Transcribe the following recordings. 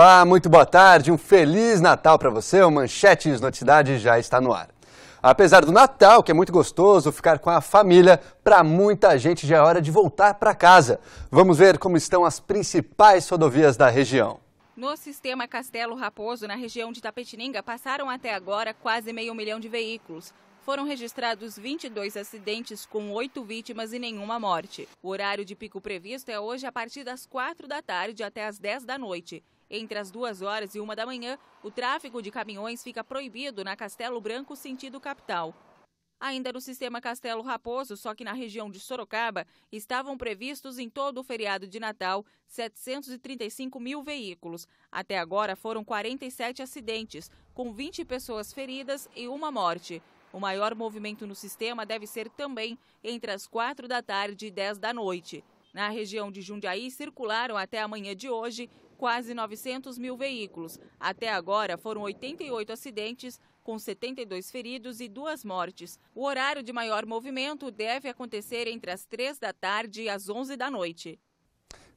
Olá, muito boa tarde, um feliz Natal para você. O Manchetes Noticidade já está no ar. Apesar do Natal, que é muito gostoso ficar com a família, para muita gente já é hora de voltar para casa. Vamos ver como estão as principais rodovias da região. No sistema Castelo Raposo, na região de Tapetininga, passaram até agora quase meio milhão de veículos. Foram registrados 22 acidentes com 8 vítimas e nenhuma morte. O horário de pico previsto é hoje a partir das 4 da tarde até as 10 da noite entre as duas horas e uma da manhã, o tráfego de caminhões fica proibido na Castelo Branco, sentido capital. Ainda no sistema Castelo Raposo, só que na região de Sorocaba, estavam previstos em todo o feriado de Natal 735 mil veículos. Até agora foram 47 acidentes, com 20 pessoas feridas e uma morte. O maior movimento no sistema deve ser também entre as 4 da tarde e 10 da noite. Na região de Jundiaí, circularam até a manhã de hoje quase 900 mil veículos. Até agora foram 88 acidentes, com 72 feridos e duas mortes. O horário de maior movimento deve acontecer entre as 3 da tarde e as 11 da noite.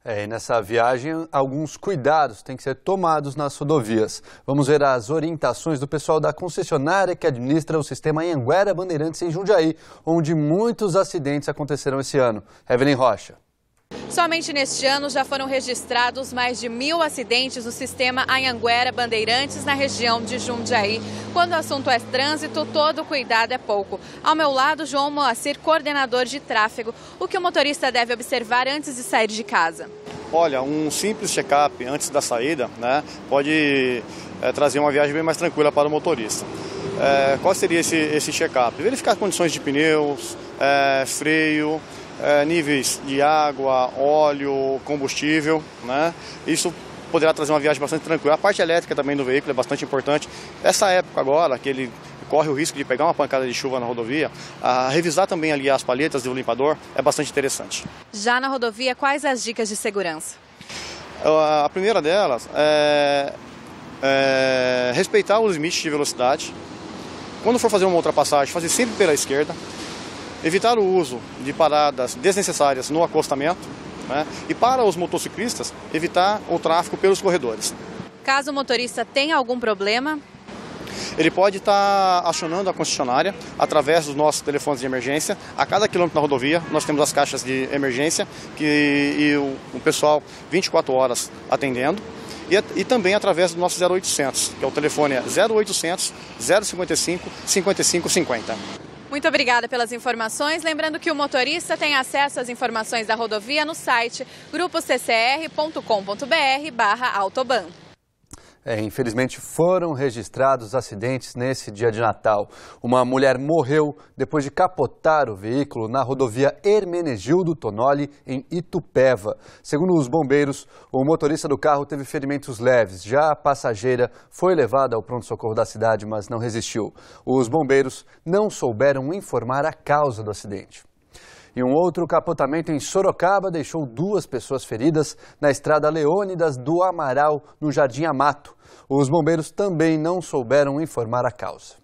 É, e nessa viagem, alguns cuidados têm que ser tomados nas rodovias. Vamos ver as orientações do pessoal da concessionária que administra o sistema Anguera Bandeirantes em Jundiaí, onde muitos acidentes aconteceram esse ano. Evelyn Rocha. Somente neste ano já foram registrados mais de mil acidentes no sistema Anhanguera Bandeirantes, na região de Jundiaí. Quando o assunto é trânsito, todo cuidado é pouco. Ao meu lado, João Moacir, coordenador de tráfego. O que o motorista deve observar antes de sair de casa? Olha, um simples check-up antes da saída né, pode é, trazer uma viagem bem mais tranquila para o motorista. É, qual seria esse, esse check-up? Verificar condições de pneus, é, freio, é, níveis de água, óleo, combustível, né? Isso poderá trazer uma viagem bastante tranquila. A parte elétrica também do veículo é bastante importante. Essa época agora, que ele corre o risco de pegar uma pancada de chuva na rodovia, a revisar também ali as palhetas do limpador é bastante interessante. Já na rodovia, quais as dicas de segurança? É, a primeira delas é, é respeitar os limites de velocidade. Quando for fazer uma ultrapassagem, fazer sempre pela esquerda evitar o uso de paradas desnecessárias no acostamento né? e, para os motociclistas, evitar o tráfego pelos corredores. Caso o motorista tenha algum problema, ele pode estar acionando a concessionária através dos nossos telefones de emergência. A cada quilômetro na rodovia, nós temos as caixas de emergência que, e o, o pessoal 24 horas atendendo. E, e, também através do nosso 0800, que é o telefone 0800 055 5550. Muito obrigada pelas informações. Lembrando que o motorista tem acesso às informações da rodovia no site grupoccr.com.br barra Autoban. É, infelizmente, foram registrados acidentes nesse dia de Natal. Uma mulher morreu depois de capotar o veículo na rodovia Hermenegildo Tonoli, em Itupeva. Segundo os bombeiros, o motorista do carro teve ferimentos leves. Já a passageira foi levada ao pronto-socorro da cidade, mas não resistiu. Os bombeiros não souberam informar a causa do acidente. E um outro capotamento em Sorocaba deixou duas pessoas feridas na estrada Leônidas do Amaral, no Jardim Amato. Os bombeiros também não souberam informar a causa.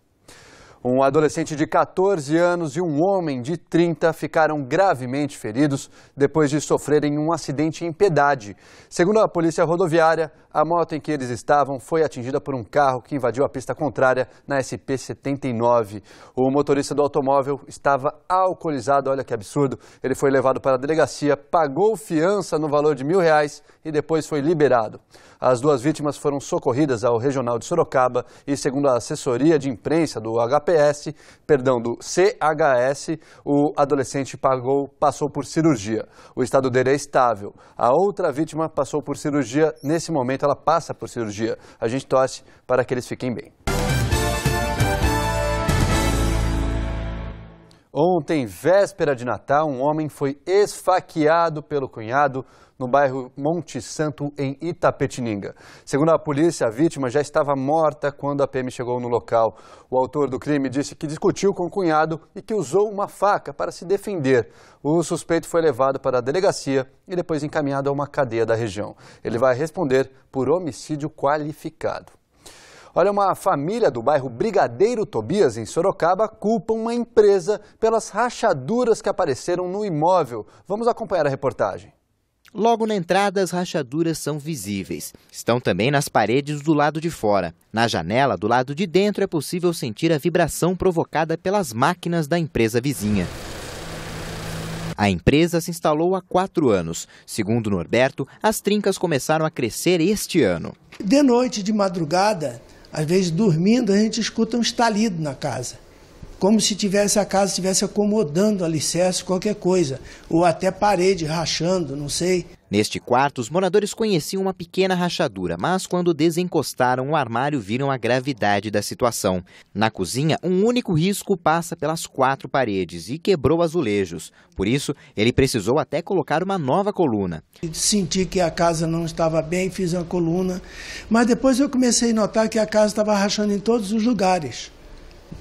Um adolescente de 14 anos e um homem de 30 ficaram gravemente feridos depois de sofrerem um acidente em Piedade. Segundo a polícia rodoviária, a moto em que eles estavam foi atingida por um carro que invadiu a pista contrária na SP-79. O motorista do automóvel estava alcoolizado, olha que absurdo. Ele foi levado para a delegacia, pagou fiança no valor de mil reais e depois foi liberado. As duas vítimas foram socorridas ao Regional de Sorocaba e, segundo a assessoria de imprensa do HP, CHPS, perdão, do CHS, o adolescente pagou, passou por cirurgia. O estado dele é estável. A outra vítima passou por cirurgia, nesse momento ela passa por cirurgia. A gente torce para que eles fiquem bem. Ontem, véspera de Natal, um homem foi esfaqueado pelo cunhado no bairro Monte Santo, em Itapetininga. Segundo a polícia, a vítima já estava morta quando a PM chegou no local. O autor do crime disse que discutiu com o cunhado e que usou uma faca para se defender. O suspeito foi levado para a delegacia e depois encaminhado a uma cadeia da região. Ele vai responder por homicídio qualificado. Olha, uma família do bairro Brigadeiro Tobias, em Sorocaba, culpa uma empresa pelas rachaduras que apareceram no imóvel. Vamos acompanhar a reportagem. Logo na entrada, as rachaduras são visíveis. Estão também nas paredes do lado de fora. Na janela, do lado de dentro, é possível sentir a vibração provocada pelas máquinas da empresa vizinha. A empresa se instalou há quatro anos. Segundo Norberto, as trincas começaram a crescer este ano. De noite, de madrugada, às vezes, dormindo, a gente escuta um estalido na casa como se tivesse a casa estivesse acomodando alicerce, qualquer coisa, ou até parede rachando, não sei. Neste quarto, os moradores conheciam uma pequena rachadura, mas quando desencostaram o armário, viram a gravidade da situação. Na cozinha, um único risco passa pelas quatro paredes e quebrou azulejos. Por isso, ele precisou até colocar uma nova coluna. Senti que a casa não estava bem, fiz uma coluna, mas depois eu comecei a notar que a casa estava rachando em todos os lugares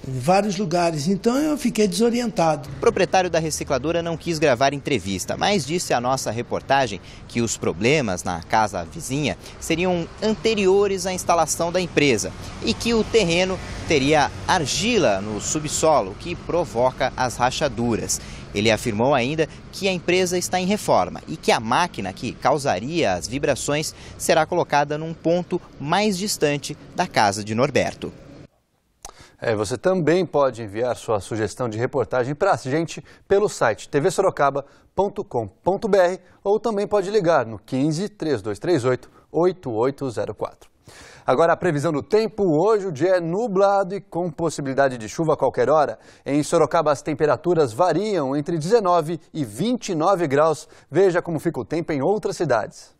em vários lugares. Então eu fiquei desorientado. O proprietário da recicladora não quis gravar entrevista, mas disse à nossa reportagem que os problemas na casa vizinha seriam anteriores à instalação da empresa e que o terreno teria argila no subsolo, que provoca as rachaduras. Ele afirmou ainda que a empresa está em reforma e que a máquina que causaria as vibrações será colocada num ponto mais distante da casa de Norberto. É, você também pode enviar sua sugestão de reportagem para a gente pelo site tvsorocaba.com.br ou também pode ligar no 15 3238 8804. Agora a previsão do tempo, hoje o dia é nublado e com possibilidade de chuva a qualquer hora. Em Sorocaba as temperaturas variam entre 19 e 29 graus. Veja como fica o tempo em outras cidades.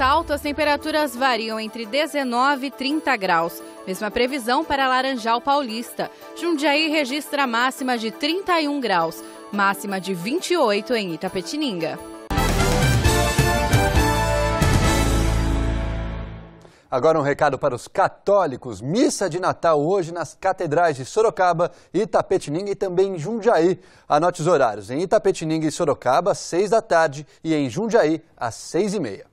Salto, as temperaturas variam entre 19 e 30 graus. Mesma previsão para Laranjal Paulista. Jundiaí registra máxima de 31 graus, máxima de 28 em Itapetininga. Agora um recado para os católicos. Missa de Natal hoje nas catedrais de Sorocaba, Itapetininga e também em Jundiaí. Anote os horários. Em Itapetininga e Sorocaba, às 6 da tarde e em Jundiaí, às 6 e meia.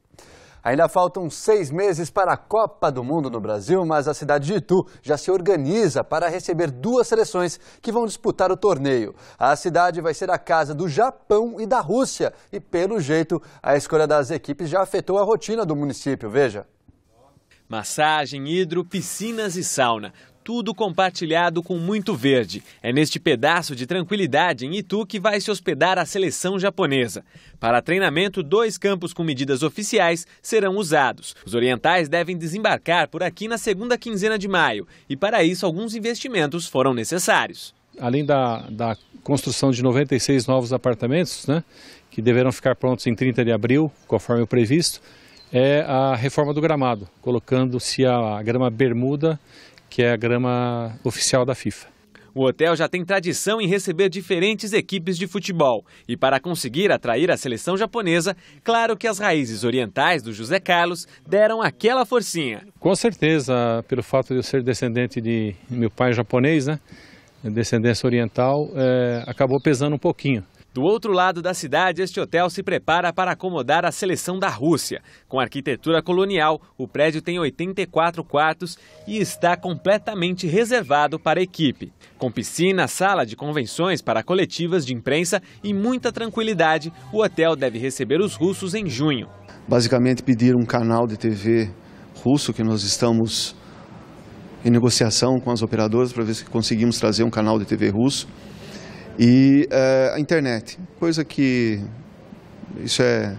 Ainda faltam seis meses para a Copa do Mundo no Brasil, mas a cidade de Itu já se organiza para receber duas seleções que vão disputar o torneio. A cidade vai ser a casa do Japão e da Rússia e, pelo jeito, a escolha das equipes já afetou a rotina do município. Veja. Massagem, hidro, piscinas e sauna tudo compartilhado com muito verde. É neste pedaço de tranquilidade em Itu que vai se hospedar a seleção japonesa. Para treinamento, dois campos com medidas oficiais serão usados. Os orientais devem desembarcar por aqui na segunda quinzena de maio e, para isso, alguns investimentos foram necessários. Além da, da construção de 96 novos apartamentos, né, que deverão ficar prontos em 30 de abril, conforme o previsto, é a reforma do gramado, colocando-se a grama bermuda que é a grama oficial da FIFA. O hotel já tem tradição em receber diferentes equipes de futebol. E para conseguir atrair a seleção japonesa, claro que as raízes orientais do José Carlos deram aquela forcinha. Com certeza, pelo fato de eu ser descendente de meu pai japonês, né? Descendência oriental, é, acabou pesando um pouquinho. Do outro lado da cidade, este hotel se prepara para acomodar a seleção da Rússia. Com arquitetura colonial, o prédio tem 84 quartos e está completamente reservado para a equipe. Com piscina, sala de convenções para coletivas de imprensa e muita tranquilidade, o hotel deve receber os russos em junho. Basicamente, pedir um canal de TV russo que nós estamos em negociação com as operadoras para ver se conseguimos trazer um canal de TV russo. E é, a internet, coisa que isso é,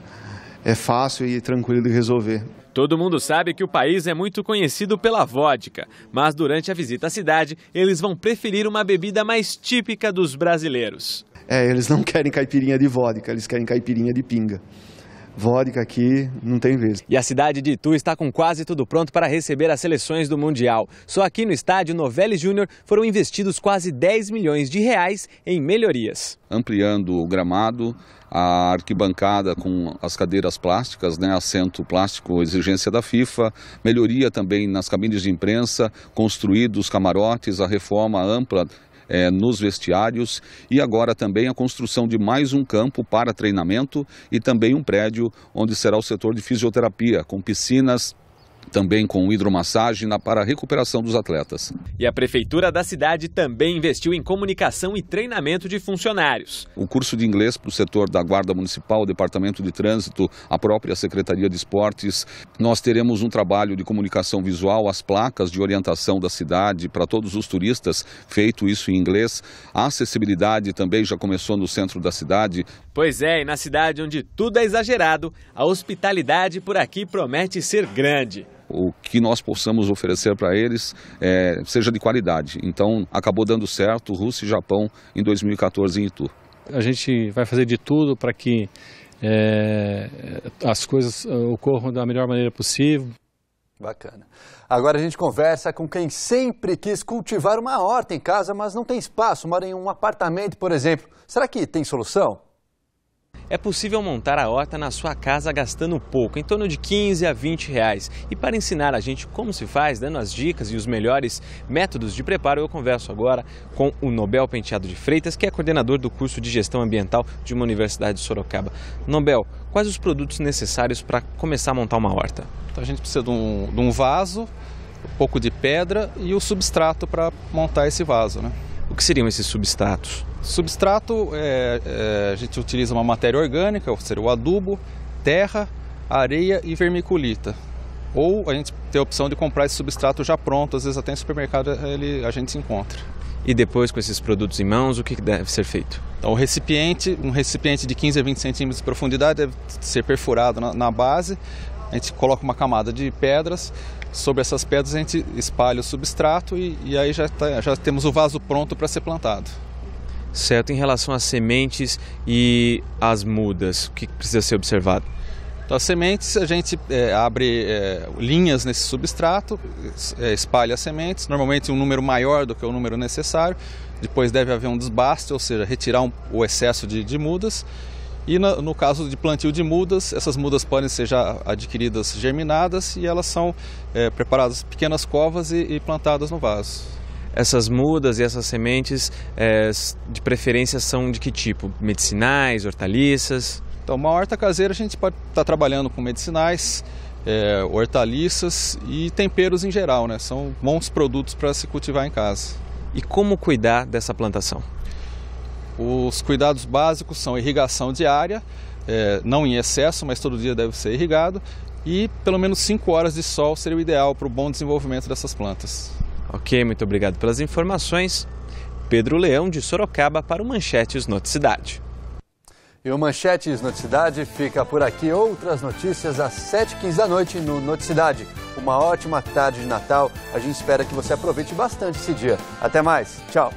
é fácil e tranquilo de resolver. Todo mundo sabe que o país é muito conhecido pela vodka, mas durante a visita à cidade, eles vão preferir uma bebida mais típica dos brasileiros. É, eles não querem caipirinha de vodka, eles querem caipirinha de pinga vodka aqui não tem vez. E a cidade de Itu está com quase tudo pronto para receber as seleções do Mundial. Só aqui no estádio Novelli Júnior foram investidos quase 10 milhões de reais em melhorias. Ampliando o gramado, a arquibancada com as cadeiras plásticas, né, assento plástico, exigência da FIFA, melhoria também nas cabines de imprensa, construídos camarotes, a reforma ampla é, nos vestiários e agora também a construção de mais um campo para treinamento e também um prédio onde será o setor de fisioterapia, com piscinas, também com hidromassagem para a recuperação dos atletas. E a prefeitura da cidade também investiu em comunicação e treinamento de funcionários. O curso de inglês para o setor da Guarda Municipal, Departamento de Trânsito, a própria Secretaria de Esportes. Nós teremos um trabalho de comunicação visual, as placas de orientação da cidade para todos os turistas, feito isso em inglês. A acessibilidade também já começou no centro da cidade. Pois é, e na cidade onde tudo é exagerado, a hospitalidade por aqui promete ser grande o que nós possamos oferecer para eles é, seja de qualidade. Então, acabou dando certo Rússia e Japão em 2014 em Itu. A gente vai fazer de tudo para que é, as coisas é, ocorram da melhor maneira possível. Bacana. Agora a gente conversa com quem sempre quis cultivar uma horta em casa, mas não tem espaço, mora em um apartamento, por exemplo. Será que tem solução? É possível montar a horta na sua casa gastando pouco, em torno de 15 a 20 reais. E para ensinar a gente como se faz, dando as dicas e os melhores métodos de preparo, eu converso agora com o Nobel Penteado de Freitas, que é coordenador do curso de gestão ambiental de uma universidade de Sorocaba. Nobel, quais os produtos necessários para começar a montar uma horta? Então a gente precisa de um, de um vaso, um pouco de pedra e o substrato para montar esse vaso. Né? O que seriam esses substratos? Substrato, é, é, a gente utiliza uma matéria orgânica, ou seja, o adubo, terra, areia e vermiculita. Ou a gente tem a opção de comprar esse substrato já pronto, às vezes até em supermercado ele, a gente se encontra. E depois com esses produtos em mãos, o que deve ser feito? Então, o recipiente, um recipiente de 15 a 20 centímetros de profundidade deve ser perfurado na, na base. A gente coloca uma camada de pedras Sobre essas pedras a gente espalha o substrato e, e aí já, tá, já temos o vaso pronto para ser plantado. Certo, em relação às sementes e às mudas, o que precisa ser observado? Então, as sementes, a gente é, abre é, linhas nesse substrato, é, espalha as sementes, normalmente um número maior do que o número necessário. Depois deve haver um desbaste, ou seja, retirar um, o excesso de, de mudas e no, no caso de plantio de mudas, essas mudas podem ser já adquiridas germinadas e elas são é, preparadas pequenas covas e, e plantadas no vaso essas mudas e essas sementes, é, de preferência, são de que tipo? Medicinais, hortaliças? Então, uma horta caseira a gente pode estar tá trabalhando com medicinais, é, hortaliças e temperos em geral, né? São bons produtos para se cultivar em casa. E como cuidar dessa plantação? Os cuidados básicos são irrigação diária, é, não em excesso, mas todo dia deve ser irrigado, e pelo menos 5 horas de sol seria o ideal para o bom desenvolvimento dessas plantas. Ok, muito obrigado pelas informações. Pedro Leão, de Sorocaba, para o Manchetes Noticidade. E o Manchetes Noticidade fica por aqui. Outras notícias às 7h15 da noite no Noticidade. Uma ótima tarde de Natal. A gente espera que você aproveite bastante esse dia. Até mais. Tchau.